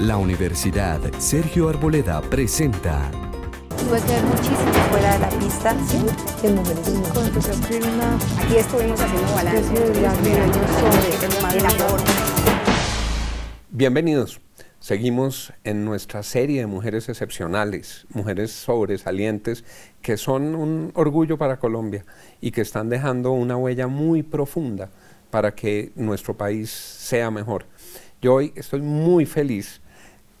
La Universidad Sergio Arboleda presenta. Bienvenidos. Seguimos en nuestra serie de mujeres excepcionales, mujeres sobresalientes que son un orgullo para Colombia y que están dejando una huella muy profunda para que nuestro país sea mejor. Yo hoy estoy muy feliz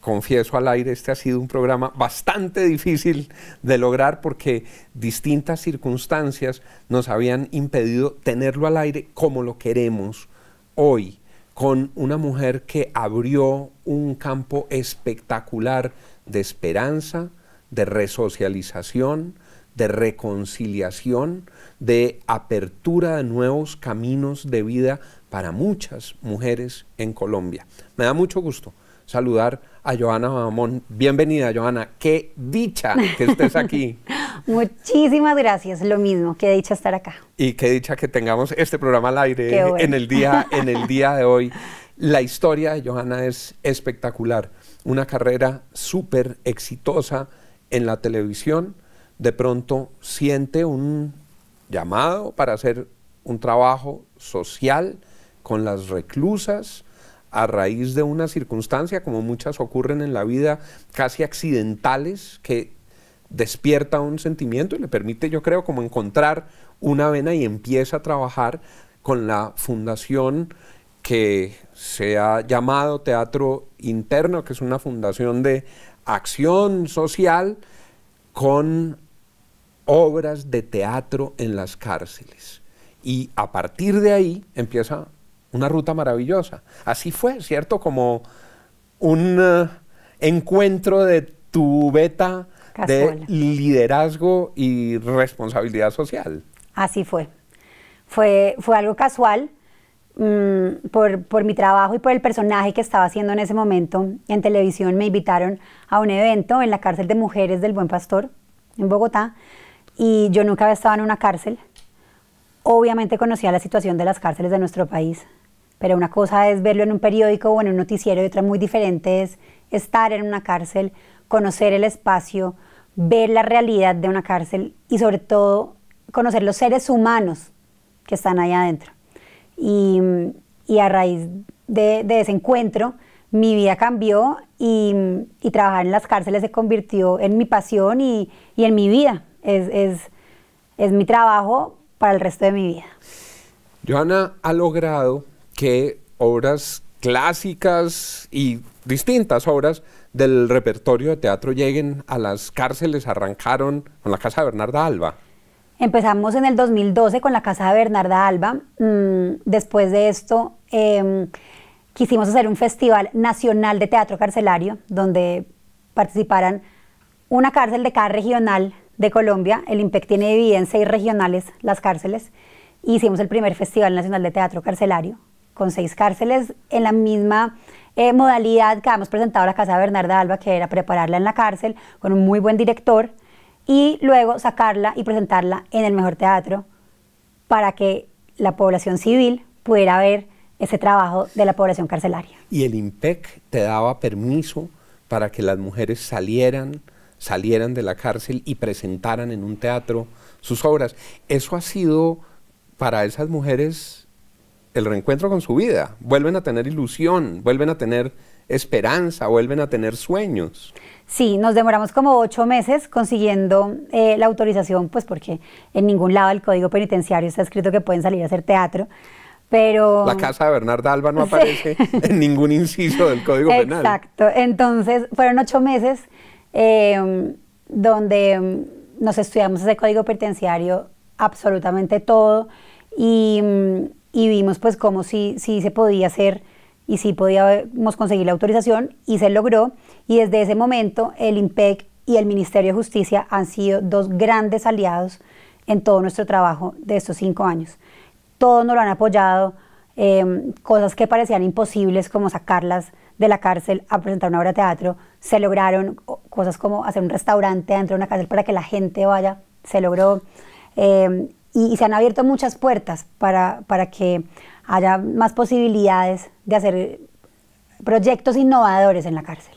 confieso al aire, este ha sido un programa bastante difícil de lograr porque distintas circunstancias nos habían impedido tenerlo al aire como lo queremos hoy, con una mujer que abrió un campo espectacular de esperanza, de resocialización, de reconciliación, de apertura de nuevos caminos de vida para muchas mujeres en Colombia. Me da mucho gusto saludar a Joana Mamón. Bienvenida, Joana. Qué dicha que estés aquí. Muchísimas gracias, lo mismo, qué dicha estar acá. Y qué dicha que tengamos este programa al aire en, el día, en el día de hoy. La historia de Johanna es espectacular, una carrera súper exitosa en la televisión, de pronto siente un llamado para hacer un trabajo social con las reclusas, a raíz de una circunstancia, como muchas ocurren en la vida, casi accidentales, que despierta un sentimiento y le permite, yo creo, como encontrar una vena y empieza a trabajar con la fundación que se ha llamado Teatro Interno, que es una fundación de acción social con obras de teatro en las cárceles. Y a partir de ahí empieza una ruta maravillosa. Así fue, ¿cierto? Como un eh, encuentro de tu beta de liderazgo y responsabilidad social. Así fue. Fue, fue algo casual mm, por, por, mi trabajo y por el personaje que estaba haciendo en ese momento. En televisión me invitaron a un evento en la cárcel de mujeres del Buen Pastor, en Bogotá, y yo nunca había estado en una cárcel. Obviamente conocía la situación de las cárceles de nuestro país. Pero una cosa es verlo en un periódico o en un noticiero y otra muy diferente es estar en una cárcel, conocer el espacio, ver la realidad de una cárcel y sobre todo conocer los seres humanos que están ahí adentro. Y, a raíz de, ese encuentro, mi vida cambió y, trabajar en las cárceles se convirtió en mi pasión y, en mi vida. Es, mi trabajo para el resto de mi vida. Joana ha logrado que obras clásicas y distintas obras del repertorio de teatro lleguen a las cárceles, arrancaron con la casa de Bernarda Alba. Empezamos en el 2012 con la casa de Bernarda Alba. Mm, después de esto, em, quisimos hacer un festival nacional de teatro carcelario, donde participaran una cárcel de cada regional de Colombia. El IMPEC tiene en seis regionales las cárceles. Hicimos el primer Festival Nacional de Teatro Carcelario con seis cárceles en la misma eh, modalidad que habíamos presentado la casa de Bernarda Alba, que era prepararla en la cárcel con un muy buen director y luego sacarla y presentarla en el mejor teatro para que la población civil pudiera ver ese trabajo de la población carcelaria. Y el IMPEC te daba permiso para que las mujeres salieran, salieran de la cárcel y presentaran en un teatro sus obras. Eso ha sido para esas mujeres el reencuentro con su vida, vuelven a tener ilusión, vuelven a tener esperanza, vuelven a tener sueños. Sí, nos demoramos como ocho meses consiguiendo eh, la autorización, pues porque en ningún lado del código penitenciario está escrito que pueden salir a hacer teatro. Pero... La casa de Bernarda Alba no aparece en ningún inciso del Código Penal. Exacto. Entonces, fueron ocho meses eh, donde mm, nos estudiamos ese Código Penitenciario absolutamente todo y mm, y vimos pues cómo sí, sí se podía hacer y sí podíamos conseguir la autorización y se logró y desde ese momento el IMPEC y el Ministerio de Justicia han sido dos grandes aliados en todo nuestro trabajo de estos cinco años. Todos nos lo han apoyado, em, cosas que parecían imposibles como sacarlas de la cárcel a presentar una obra de teatro, se lograron cosas como hacer un restaurante dentro de una cárcel para que la gente vaya, se logró. Em, y, se han abierto muchas puertas para, para que haya más posibilidades de hacer proyectos innovadores en la cárcel.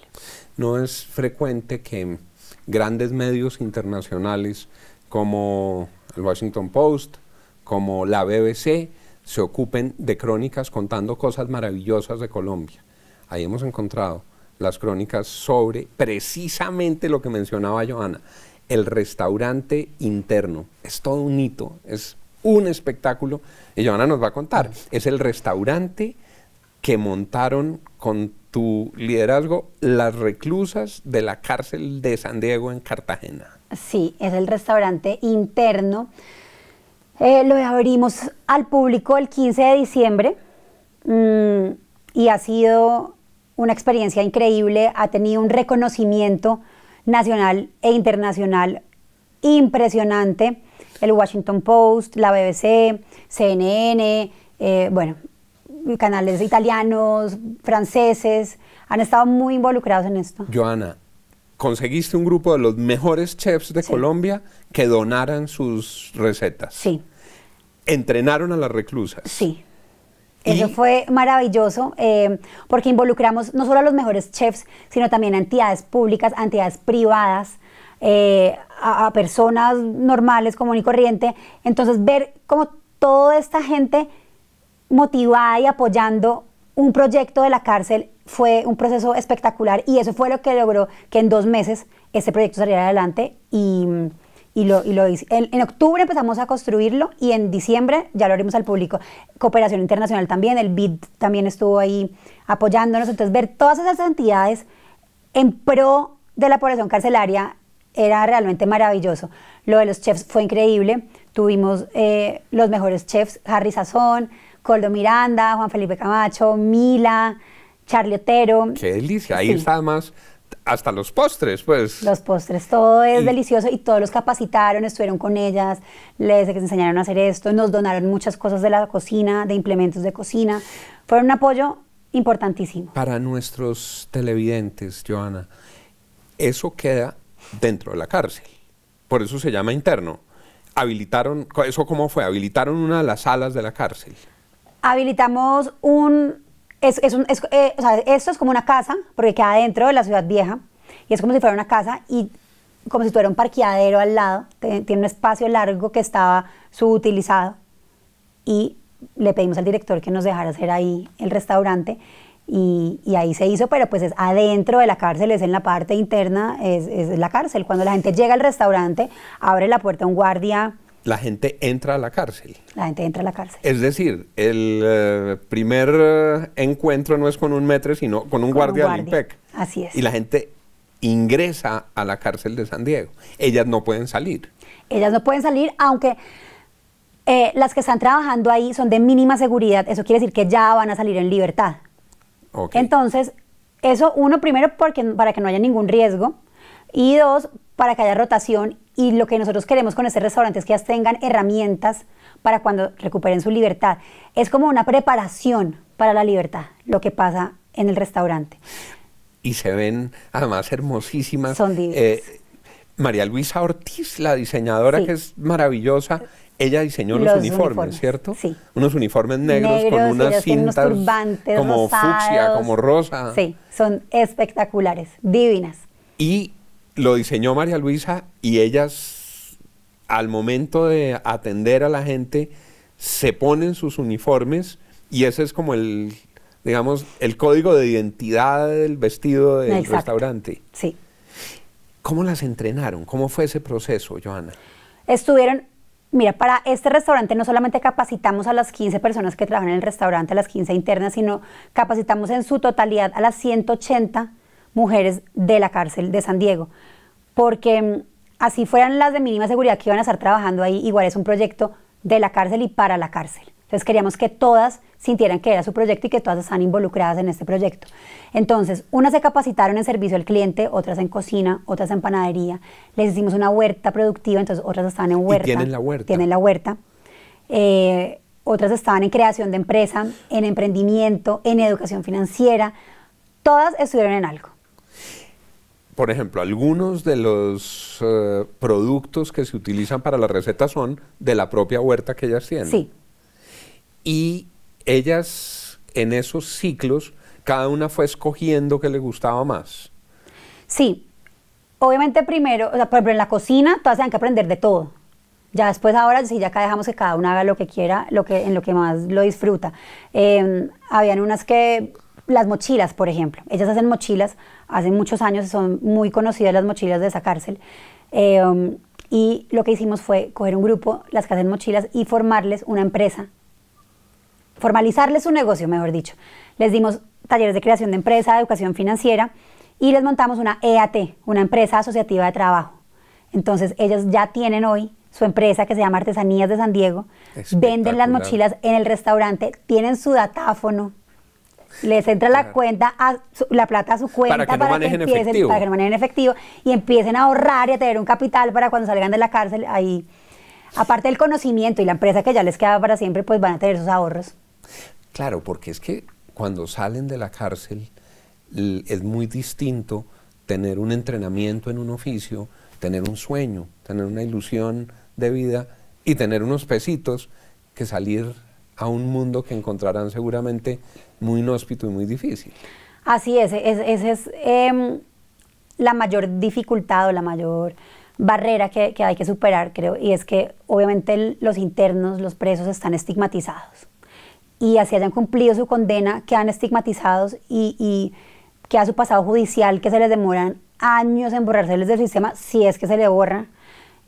No es frecuente que grandes medios internacionales como el Washington Post, como la BBC, se ocupen de crónicas contando cosas maravillosas de Colombia. Ahí hemos encontrado las crónicas sobre precisamente lo que mencionaba Johanna, el restaurante interno. Es todo un hito, es un espectáculo. Y Joana nos va a contar. Es el restaurante que montaron con tu liderazgo las reclusas de la cárcel de San Diego en Cartagena. Sí, es el restaurante interno. Eh, lo abrimos al público el 15 de diciembre mm, y ha sido una experiencia increíble. Ha tenido un reconocimiento nacional e internacional impresionante. El Washington Post, la BBC, CNN, eh, bueno, canales italianos, franceses, han estado muy involucrados en esto. Joana, conseguiste un grupo de los mejores chefs de Colombia que donaran sus recetas. Sí. ¿Entrenaron a las reclusas? Sí. Eso fue maravilloso eh, porque involucramos no solo a los mejores chefs, sino también a entidades públicas, a entidades privadas, eh, a, personas normales, común y corriente. Entonces, ver como toda esta gente motivada y apoyando un proyecto de la cárcel fue un proceso espectacular y eso fue lo que logró que en dos meses ese proyecto saliera adelante y y lo, y lo hice. En, octubre empezamos a construirlo y en diciembre ya lo abrimos al público. Cooperación Internacional también, el BID también estuvo ahí apoyándonos. Entonces, ver todas esas entidades en pro de la población carcelaria era realmente maravilloso. Lo de los chefs fue increíble. Tuvimos eh, los mejores chefs, Harry Sazón, Coldo Miranda, Juan Felipe Camacho, Mila, Charlie Otero. ¡Qué delicia! Ahí está además hasta los postres, pues. Los postres, todo es delicioso y todos los capacitaron, estuvieron con ellas, les enseñaron a hacer esto, nos donaron muchas cosas de la cocina, de implementos de cocina. Fueron un apoyo importantísimo. Para nuestros televidentes, Joana, eso queda dentro de la cárcel. Por eso se llama interno. Habilitaron, ¿eso cómo fue? Habilitaron una de las salas de la cárcel. Habilitamos un, es, eh, esto es como una casa, porque queda dentro de la ciudad vieja, y es como si fuera una casa, y como si tuviera un parqueadero al lado, tiene un espacio largo que estaba subutilizado, y le pedimos al director que nos dejara hacer ahí el restaurante, y, ahí se hizo, pero pues es adentro de la cárcel, es en la parte interna, es, es la cárcel. Cuando la gente llega al restaurante, abre la puerta un guardia la gente entra a la cárcel. La gente entra a la cárcel. Es decir, el eh, primer eh, encuentro no es con un metre, sino con un guardia guardia, un Así es. Y la gente ingresa a la cárcel de San Diego. Ellas no pueden salir. Ellas no pueden salir, aunque eh, las que están trabajando ahí son de mínima seguridad. Eso quiere decir que ya van a salir en libertad. Entonces, eso uno primero porque, para que no haya ningún riesgo y dos, para que haya rotación y lo que nosotros queremos con este restaurante es que ellas tengan herramientas para cuando recuperen su libertad. Es como una preparación para la libertad, lo que pasa en el restaurante. Y se ven además hermosísimas. Eh, María Luisa Ortiz, la diseñadora que es maravillosa, ella diseñó los, uniformes, ¿cierto? Sí. Unos uniformes negros, con unas cintas como fucsia, como rosa. Sí, son espectaculares, divinas. Y lo diseñó María Luisa y ellas al momento de atender a la gente se ponen sus uniformes y ese es como el, digamos, el código de identidad del vestido del restaurante. Sí. ¿Cómo las entrenaron? ¿Cómo fue ese proceso, Johanna? Estuvieron, mira, para este restaurante no solamente capacitamos a las 15 personas que trabajan en el restaurante, a las 15 internas, sino capacitamos en su totalidad a las 180 mujeres de la cárcel de San Diego, porque mm, así fueran las de mínima seguridad que iban a estar trabajando ahí, igual es un proyecto de la cárcel y para la cárcel. Entonces queríamos que todas sintieran que era su proyecto y que todas están involucradas en este proyecto. Entonces, unas se capacitaron en servicio al cliente, otras en cocina, otras en panadería. Les hicimos una huerta productiva, entonces otras estaban en huerta. tienen la huerta. Tienen la huerta. Eh, otras estaban en creación de empresa, en emprendimiento, en educación financiera. Todas estuvieron en algo por ejemplo, algunos de los eh, productos que se utilizan para la receta son de la propia huerta que ellas tienen. Sí. Y ellas en esos ciclos, cada una fue escogiendo que le gustaba más. Sí. Obviamente primero, o sea, por ejemplo, en la cocina todas tienen que aprender de todo. Ya después ahora sí, ya acá dejamos que cada una haga lo que quiera, lo que, en lo que más lo disfruta. Em, habían unas que las mochilas, por ejemplo. Ellas hacen mochilas, hace muchos años son muy conocidas las mochilas de esa cárcel. Eh, um, y lo que hicimos fue coger un grupo, las que hacen mochilas, y formarles una empresa. Formalizarles su negocio, mejor dicho. Les dimos talleres de creación de empresa, de educación financiera, y les montamos una EAT, una empresa asociativa de trabajo. Entonces, ellas ya tienen hoy su empresa que se llama Artesanías de San Diego, venden las mochilas en el restaurante, tienen su datáfono, les entra la cuenta, a la plata a su cuenta para que, efectivo. para que manejen efectivo y empiecen a ahorrar y a tener un capital para cuando salgan de la cárcel ahí. Aparte del conocimiento y la empresa que ya les queda para siempre, pues van a tener sus ahorros. Claro, porque es que cuando salen de la cárcel es muy distinto tener un entrenamiento en un oficio, tener un sueño, tener una ilusión de vida y tener unos pesitos que salir a un mundo que encontrarán seguramente muy inhóspito y muy difícil. Así es, esa es, em, la mayor dificultad o la mayor barrera que, hay que superar, creo, y es que obviamente los internos, los presos están estigmatizados. Y así hayan cumplido su condena, quedan estigmatizados y, y queda su pasado judicial que se les demoran años en borrarse del sistema, si es que se le borra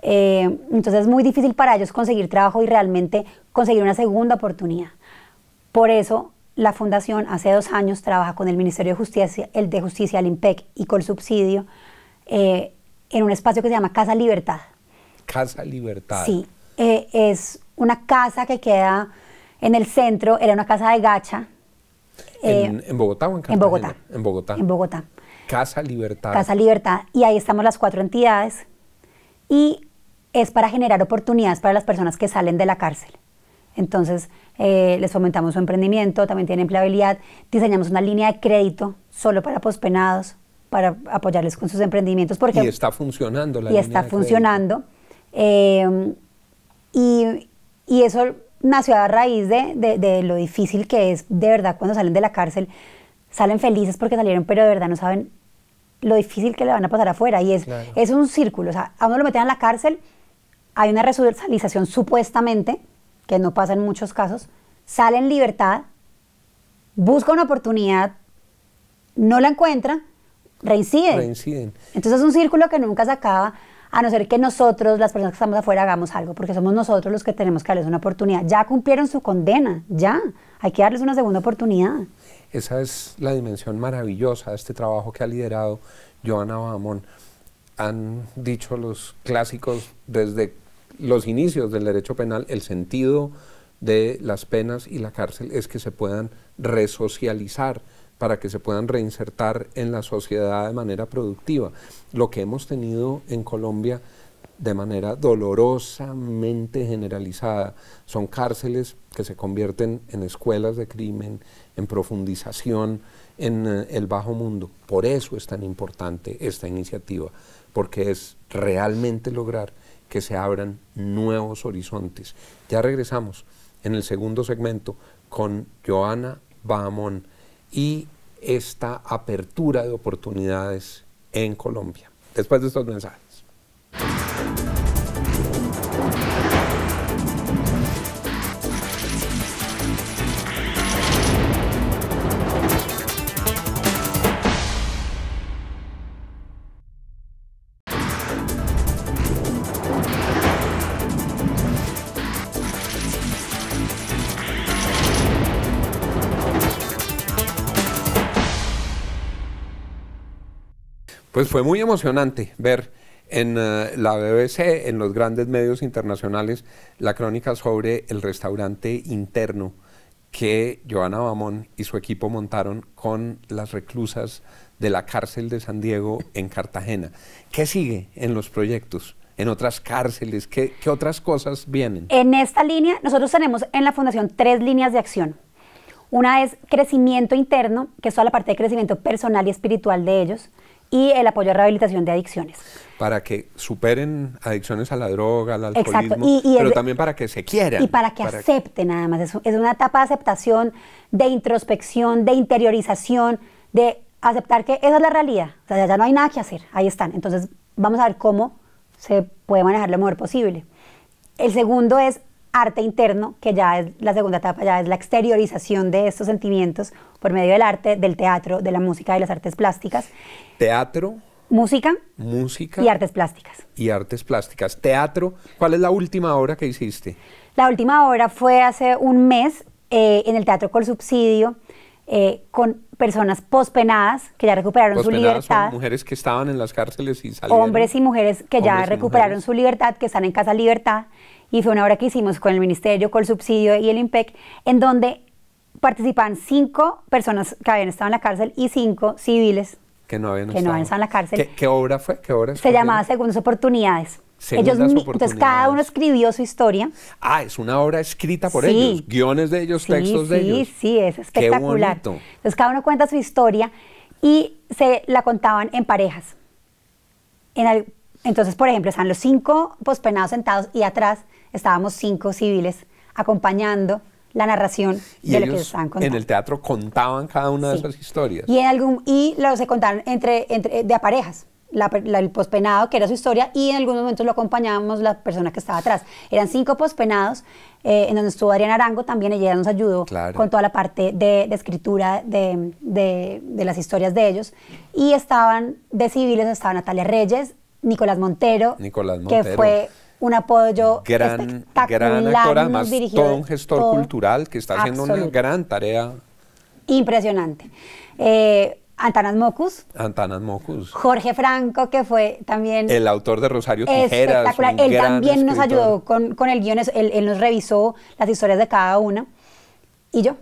eh, entonces es muy difícil para ellos conseguir trabajo y realmente conseguir una segunda oportunidad. Por eso la Fundación hace dos años trabaja con el Ministerio de Justicia, el de Justicia, el IMPEC y con el subsidio eh, en un espacio que se llama Casa Libertad. Casa Libertad. Sí, eh, es una casa que queda en el centro, era una casa de gacha. ¿En, Bogotá o en Cartagena? En Bogotá. En Bogotá. Casa Libertad. Casa Libertad. Y ahí estamos las cuatro entidades. Y es para generar oportunidades para las personas que salen de la cárcel. Entonces, eh, les fomentamos su emprendimiento, también tienen empleabilidad, diseñamos una línea de crédito solo para pospenados, para apoyarles con sus emprendimientos. Porque, y está funcionando la y está funcionando. y, eh, y, eso nació a raíz de, lo difícil que es, de verdad, cuando salen de la cárcel, salen felices porque salieron, pero de verdad no saben lo difícil que le van a pasar afuera. Y es, es un círculo. O sea, a uno lo meten a la cárcel hay una resocialización supuestamente, que no pasa en muchos casos, sale en libertad, busca una oportunidad, no la encuentra, reincide. Entonces es un círculo que nunca se acaba, a no ser que nosotros, las personas que estamos afuera, hagamos algo, porque somos nosotros los que tenemos que darles una oportunidad. Ya cumplieron su condena, ya, hay que darles una segunda oportunidad. Esa es la dimensión maravillosa de este trabajo que ha liderado Joana Bahamón han dicho los clásicos desde los inicios del derecho penal, el sentido de las penas y la cárcel es que se puedan resocializar, para que se puedan reinsertar en la sociedad de manera productiva. Lo que hemos tenido en Colombia de manera dolorosamente generalizada son cárceles que se convierten en escuelas de crimen, en profundización en eh, el bajo mundo. Por eso es tan importante esta iniciativa porque es realmente lograr que se abran nuevos horizontes. Ya regresamos en el segundo segmento con Joana Bahamón y esta apertura de oportunidades en Colombia. Después de estos mensajes. pues fue muy emocionante ver en eh, la BBC, en los grandes medios internacionales, la crónica sobre el restaurante interno que Joana Bamón y su equipo montaron con las reclusas de la cárcel de San Diego en Cartagena. ¿Qué sigue en los proyectos? en otras cárceles? ¿Qué, otras cosas vienen? En esta línea, nosotros tenemos en la Fundación tres líneas de acción. Una es crecimiento interno, que es toda la parte de crecimiento personal y espiritual de ellos y el apoyo a rehabilitación de adicciones. Para que superen adicciones a la droga, al alcoholismo, pero también para que se quieran. Y para que acepten nada más. es una etapa de aceptación, de introspección, de interiorización, de aceptar que esa es la realidad. O sea, ya no hay nada que hacer. Ahí están. Entonces, vamos a ver cómo se puede manejar lo mejor posible. El segundo es arte interno, que ya es la segunda etapa, ya es la exteriorización de estos sentimientos por medio del arte, del teatro, de la música, y las artes plásticas. Teatro. Música. Música. Y artes plásticas. Y artes plásticas. Teatro. ¿Cuál es la última obra que hiciste? La última obra fue hace un mes eh, en el Teatro Col Subsidio. Eh, con personas pospenadas que ya recuperaron su libertad. Son mujeres que estaban en las cárceles y salieron. Hombres y mujeres que ya recuperaron su libertad, que están en casa libertad y fue una obra que hicimos con el Ministerio, con el subsidio y el IMPEC, en donde participaban cinco personas que habían estado en la cárcel y cinco civiles que no habían, estado. en la cárcel. ¿Qué, obra fue? Se llamaba Segundas Oportunidades. ellos, Entonces cada uno escribió su historia. Ah, es una obra escrita por ellos, guiones de ellos, textos de ellos. Sí, sí, es espectacular. entonces cada uno cuenta su historia y se la contaban en parejas. entonces, por ejemplo, están los cinco pospenados sentados y atrás estábamos cinco civiles acompañando la narración de lo que estaban contando. En el teatro contaban cada una de esas historias. Y, algún, y se contaron entre, entre, de aparejas. el pospenado, que era su historia, y en algunos momentos lo acompañábamos la persona que estaba atrás. Eran cinco pospenados, eh, en donde estuvo Adrián Arango también, ella nos ayudó con toda la parte de, escritura de, las historias de ellos. Y estaban de civiles, estaba Natalia Reyes, Nicolás Montero, Nicolás Montero. que fue un apoyo gran, espectacular, gran actora, todo un gestor cultural que está haciendo una gran tarea. Impresionante. Eh, Antanas Mocus. Antanas Mocus. Jorge Franco, que fue también... El autor de Rosario Tijeras. Espectacular. Él también nos ayudó con, el guion, él, nos revisó las historias de cada una. Y yo.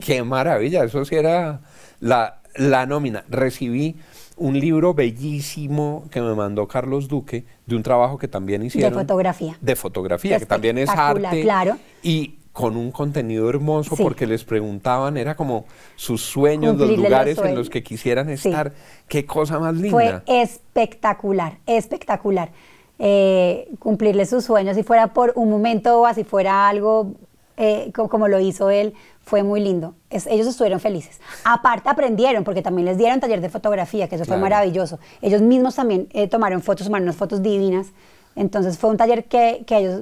Qué maravilla, eso sí era la, la nómina. Recibí un libro bellísimo que me mandó Carlos Duque de un trabajo que también hicieron. De fotografía. De fotografía, que también es arte. Claro. Y con un contenido hermoso porque les preguntaban, era como sus sueños, los lugares en los que quisieran estar. Qué cosa más linda. Fue espectacular, espectacular. Eh, cumplirle sus sueños, si fuera por un momento o así fuera algo eh, como lo hizo él, fue muy lindo. ellos estuvieron felices. Aparte aprendieron, porque también les dieron taller de fotografía, que eso fue maravilloso. Ellos mismos también eh, tomaron fotos, tomaron fotos divinas. Entonces fue un taller que, ellos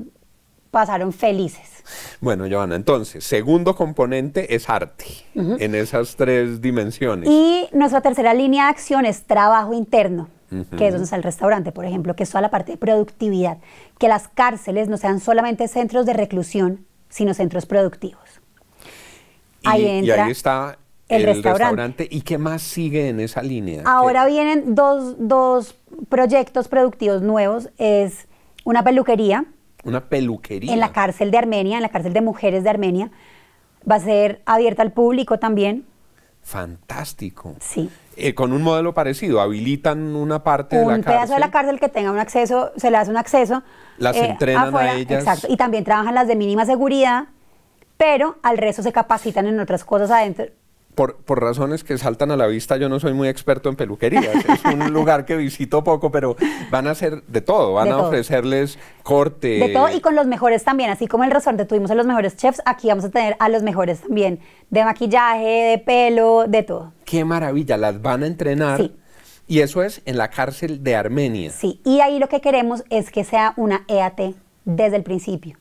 pasaron felices. Bueno, Joana, entonces, segundo componente es arte, en esas tres dimensiones. Y nuestra tercera línea de acción es trabajo interno, que es donde el restaurante, por ejemplo, que es toda la parte de productividad, que las cárceles no sean solamente centros de reclusión, sino centros productivos. Y, ahí está el, restaurante. ¿Y qué más sigue en esa línea? Ahora vienen dos, dos, proyectos productivos nuevos. Es una peluquería. Una peluquería. En la cárcel de Armenia, en la cárcel de mujeres de Armenia. Va a ser abierta al público también. Fantástico. Sí. Eh, con un modelo parecido, habilitan una parte de la cárcel. Un pedazo de la cárcel que tenga un acceso, se le hace un acceso. Las eh, entrenan a ellas. Exacto, y también trabajan las de mínima seguridad, pero al resto se capacitan en otras cosas adentro por, razones que saltan a la vista, yo no soy muy experto en peluquería. es un lugar que visito poco, pero van a hacer de todo. Van a ofrecerles corte. De todo y con los mejores también. Así como el resorte tuvimos a los mejores chefs, aquí vamos a tener a los mejores también. De maquillaje, de pelo, de todo. Qué maravilla. Las van a entrenar. Sí. Y eso es en la cárcel de Armenia. Sí, y ahí lo que queremos es que sea una EAT desde el principio.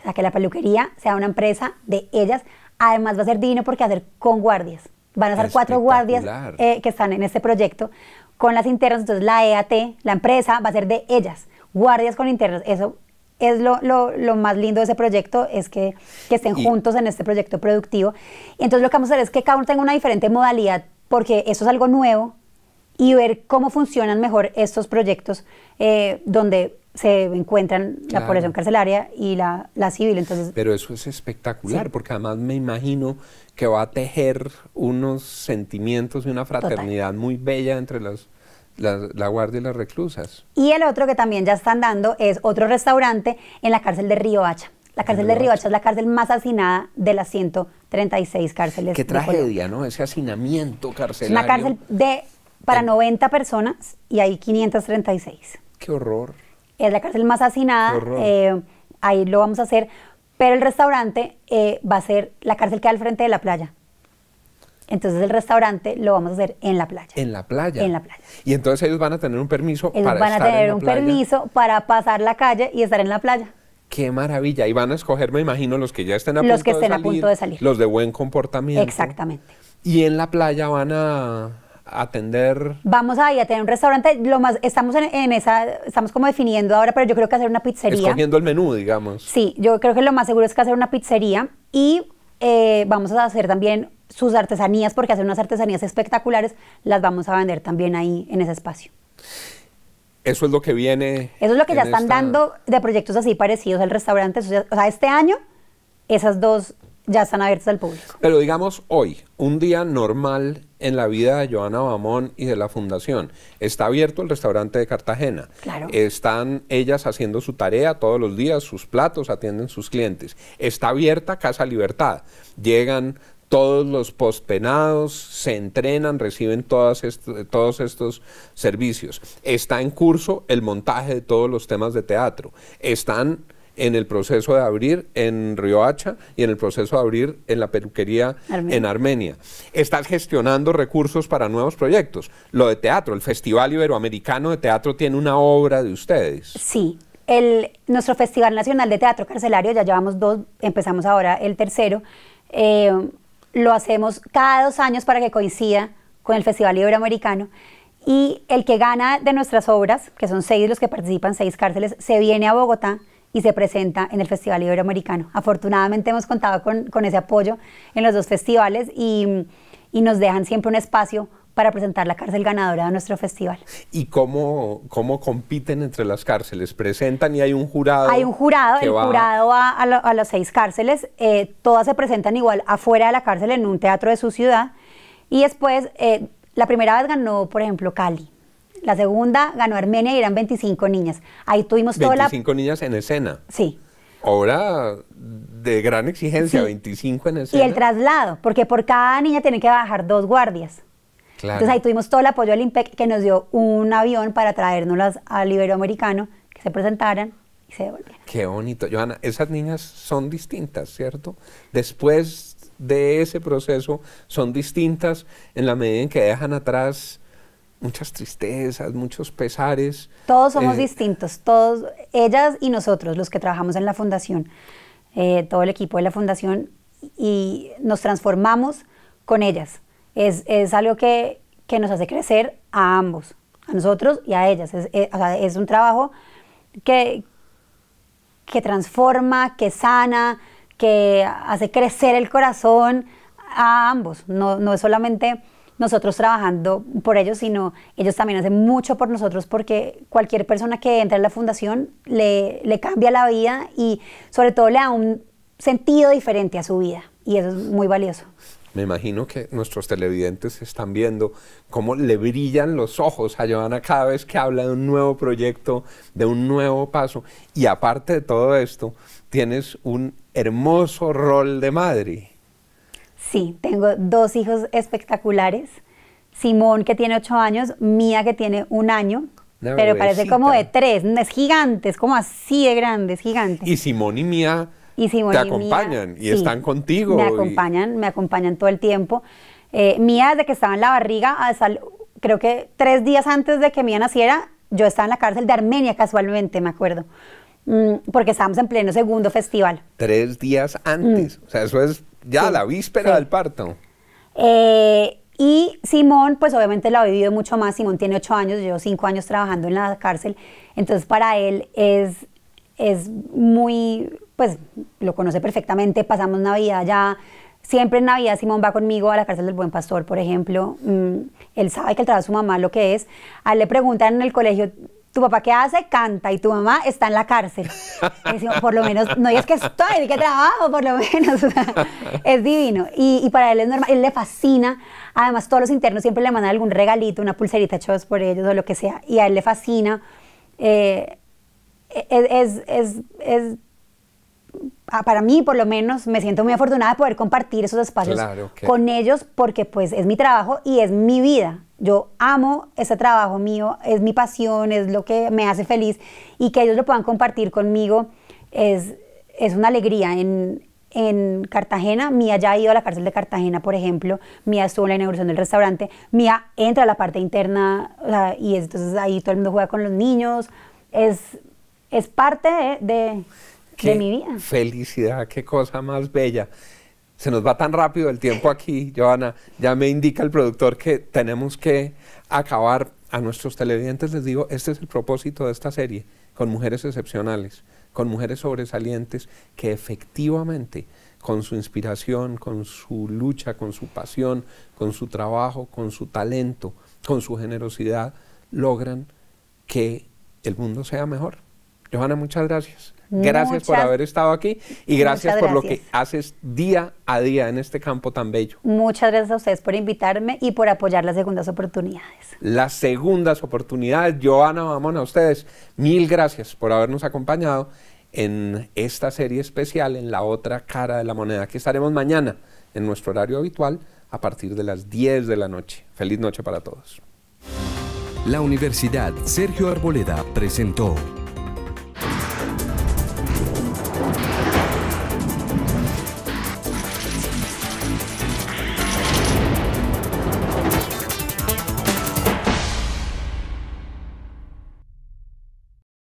O sea, que la peluquería sea una empresa de ellas Además va a ser divino porque va a ser con guardias. Van a ser cuatro guardias eh, que están en este proyecto con las internas. Entonces la EAT, la empresa, va a ser de ellas. Guardias con internas. Eso es lo, más lindo de ese proyecto, es que, estén juntos en este proyecto productivo. entonces lo que vamos a hacer es que cada uno tenga una diferente modalidad, porque eso es algo nuevo, y ver cómo funcionan mejor estos proyectos eh, donde se encuentran la población carcelaria y la, civil. Entonces, Pero eso es espectacular, porque además me imagino que va a tejer unos sentimientos y una fraternidad muy bella entre los, la, guardia y las reclusas. Y el otro que también ya están dando es otro restaurante en la cárcel de Río Hacha. La cárcel de Río Hacha es la cárcel más hacinada de las 136 cárceles. Qué tragedia, ¿no? Ese hacinamiento carcelario. Una cárcel de para 90 personas y hay 536. Qué horror es la cárcel más hacinada, eh, ahí lo vamos a hacer, pero el restaurante eh, va a ser la cárcel que hay al frente de la playa. Entonces el restaurante lo vamos a hacer en la playa. En la playa. En la playa. Y entonces ellos van a tener un permiso para van a tener un permiso para pasar la calle y estar en la playa. Qué maravilla. Y van a escoger, me imagino, los que ya estén a, los que estén a punto de salir. Los de buen comportamiento. Exactamente. Y en la playa van a atender. Vamos a ir a tener un restaurante, lo más, estamos en, esa, estamos como definiendo ahora, pero yo creo que hacer una pizzería. Escogiendo el menú, digamos. Sí, yo creo que lo más seguro es que hacer una pizzería y eh, vamos a hacer también sus artesanías, porque hacer unas artesanías espectaculares, las vamos a vender también ahí en ese espacio. Eso es lo que viene. Eso es lo que ya están dando de proyectos así parecidos al restaurante. O sea, este año, esas dos ya están abiertas al público. Pero digamos hoy, un día normal en la vida de Joana Bamón y de la Fundación. Está abierto el restaurante de Cartagena. Claro. Están ellas haciendo su tarea todos los días, sus platos, atienden sus clientes. Está abierta Casa Libertad. Llegan todos los pospenados se entrenan, reciben todos estos servicios. Está en curso el montaje de todos los temas de teatro. Están en el proceso de abrir en Riohacha y en el proceso de abrir en la peluquería en Armenia. Estás gestionando recursos para nuevos proyectos. Lo de teatro, el Festival Iberoamericano de Teatro tiene una obra de ustedes. Sí, el, nuestro Festival Nacional de Teatro Carcelario, ya llevamos dos, empezamos ahora el tercero, eh, lo hacemos cada dos años para que coincida con el Festival Iberoamericano. Y el que gana de nuestras obras, que son seis los que participan, seis cárceles, se viene a Bogotá y se presenta en el Festival Iberoamericano. Afortunadamente hemos contado con, con ese apoyo en los dos festivales y, y nos dejan siempre un espacio para presentar la cárcel ganadora de nuestro festival. ¿Y cómo, cómo compiten entre las cárceles? ¿Presentan y hay un jurado? Hay un jurado, el jurado va a, a, las seis cárceles, eh, todas se presentan igual afuera de la cárcel en un teatro de su ciudad y después, eh, la primera vez ganó, por ejemplo, Cali, la segunda ganó Armenia y eran 25 niñas. Ahí tuvimos toda 25 niñas en escena. Sí. Ahora de gran exigencia, 25 en escena. Y el traslado, porque por cada niña tienen que bajar dos guardias. Entonces ahí tuvimos todo el apoyo del IMPEC que nos dio un avión para traernos al Iberoamericano, que se presentaran y se devolvieran. Qué bonito. Johanna, esas niñas son distintas, ¿cierto? Después de ese proceso son distintas en la medida en que dejan atrás muchas tristezas, muchos pesares. Todos somos eh, distintos, todos, ellas y nosotros, los que trabajamos en la fundación, eh, todo el equipo de la fundación, y nos transformamos con ellas. Es, algo que, nos hace crecer a ambos, a nosotros y a ellas. Eh, es, un trabajo que, que transforma, que sana, que hace crecer el corazón a ambos. No, no es solamente nosotros trabajando por ellos, sino ellos también hacen mucho por nosotros porque cualquier persona que entra en la fundación le, cambia la vida y sobre todo le da un sentido diferente a su vida y eso es muy valioso. Me imagino que nuestros televidentes están viendo cómo le brillan los ojos a Joana cada vez que habla de un nuevo proyecto, de un nuevo paso. Y aparte de todo esto, tienes un hermoso rol de madre. Sí, tengo dos hijos espectaculares. Simón que tiene ocho años, Mía que tiene un año, pero parece como de tres, es gigante, es como así de grande, es gigante. Y Simón y Mía y te acompañan y están contigo. Me acompañan, me acompañan todo el tiempo. Eh, Mía desde que estaba en la barriga, creo que tres días antes de que Mía naciera, yo estaba en la cárcel de Armenia casualmente, me acuerdo mm, porque estábamos en pleno segundo festival. Tres días antes. Mm. O sea, eso es ya, la víspera del parto. Eh, y Simón, pues obviamente lo ha vivido mucho más. Simón tiene ocho años, yo cinco años trabajando en la cárcel. Entonces, para él es, es muy, pues lo conoce perfectamente. Pasamos Navidad ya. Siempre en Navidad Simón va conmigo a la cárcel del Buen Pastor, por ejemplo. Mm, él sabe que el trabajo de su mamá lo que es. A él le preguntan en el colegio, tu papá qué hace, canta y tu mamá está en la cárcel. por lo menos, no y es que estoy, que trabajo, por lo menos. es divino. Y, y, para él es normal, él le fascina. Además, todos los internos siempre le mandan algún regalito, una pulserita hechos por ellos o lo que sea. Y a él le fascina. Eh, e, e, es, es, es, es Ah, para mí por lo menos me siento muy afortunada de poder compartir esos espacios con ellos porque pues es mi trabajo y es mi vida. Yo amo ese trabajo mío, es mi pasión, es lo que me hace feliz y que ellos lo puedan compartir conmigo es, es una alegría. En, en Cartagena, Mía ya ha ido a la cárcel de Cartagena, por ejemplo, Mía estuvo en la inauguración del restaurante, Mía entra a la parte interna y entonces ahí todo el mundo juega con los niños, es, es parte de de mi vida. Felicidad, qué cosa más bella. Se nos va tan rápido el tiempo aquí, Johanna, Ya me indica el productor que tenemos que acabar. A nuestros televidentes les digo, este es el propósito de esta serie, con mujeres excepcionales, con mujeres sobresalientes que efectivamente con su inspiración, con su lucha, con su pasión, con su trabajo, con su talento, con su generosidad, logran que el mundo sea mejor. Johanna, muchas gracias. Gracias por haber estado aquí y gracias, por lo que haces día a día en este campo tan bello. Muchas gracias a ustedes por invitarme y por apoyar las segundas oportunidades. Las segundas oportunidades. Joana, vamos a ustedes. Mil gracias por habernos acompañado en esta serie especial, en la otra cara de la moneda. que estaremos mañana en nuestro horario habitual a partir de las 10 de la noche. Feliz noche para todos. La Universidad Sergio Arboleda presentó.